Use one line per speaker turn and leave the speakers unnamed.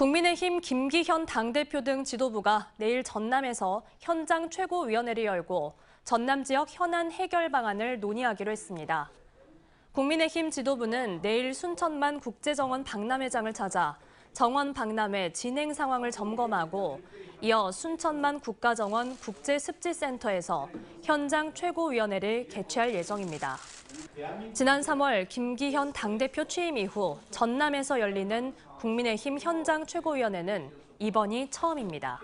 국민의힘 김기현 당대표 등 지도부가 내일 전남에서 현장 최고위원회를 열고 전남 지역 현안 해결 방안을 논의하기로 했습니다. 국민의힘 지도부는 내일 순천만 국제정원 박람회장을 찾아 정원 박람회 진행 상황을 점검하고 이어 순천만 국가정원 국제습지센터에서 현장 최고위원회를 개최할 예정입니다. 지난 3월 김기현 당대표 취임 이후 전남에서 열리는 국민의힘 현장 최고위원회는 이번이 처음입니다.